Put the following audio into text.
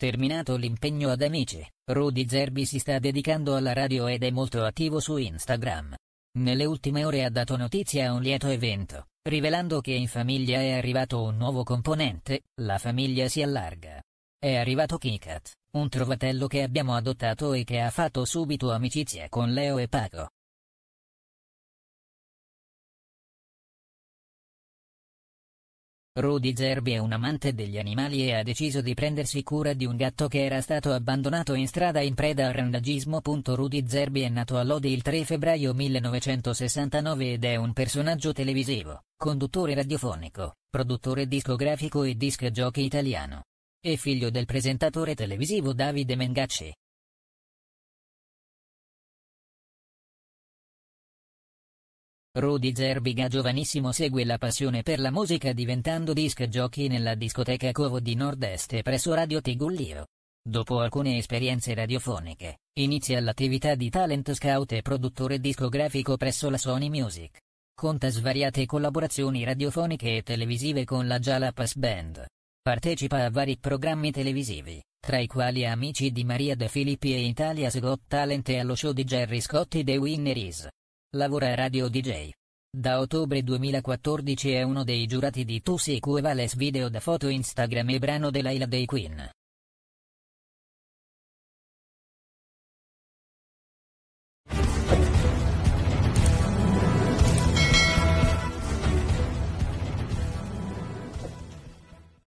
Terminato l'impegno ad Amici, Rudy Zerbi si sta dedicando alla radio ed è molto attivo su Instagram. Nelle ultime ore ha dato notizia a un lieto evento, rivelando che in famiglia è arrivato un nuovo componente, la famiglia si allarga. È arrivato Kikat, un trovatello che abbiamo adottato e che ha fatto subito amicizia con Leo e Paco. Rudy Zerbi è un amante degli animali e ha deciso di prendersi cura di un gatto che era stato abbandonato in strada in preda al randagismo. Rudy Zerbi è nato a Lodi il 3 febbraio 1969 ed è un personaggio televisivo, conduttore radiofonico, produttore discografico e disc jockey italiano. È figlio del presentatore televisivo Davide Mengacci. Rudy Zerbiga giovanissimo segue la passione per la musica diventando disc giochi nella discoteca Covo di Nord-Est presso Radio Tigullio. Dopo alcune esperienze radiofoniche, inizia l'attività di talent scout e produttore discografico presso la Sony Music. Conta svariate collaborazioni radiofoniche e televisive con la Jalapas Band. Partecipa a vari programmi televisivi, tra i quali Amici di Maria De Filippi e Italia's Got Talent e allo show di Jerry Scott e The Winneries. Lavora a Radio DJ. Da ottobre 2014 è uno dei giurati di Tusi Equivales video da foto Instagram e brano della Ila dei Queen.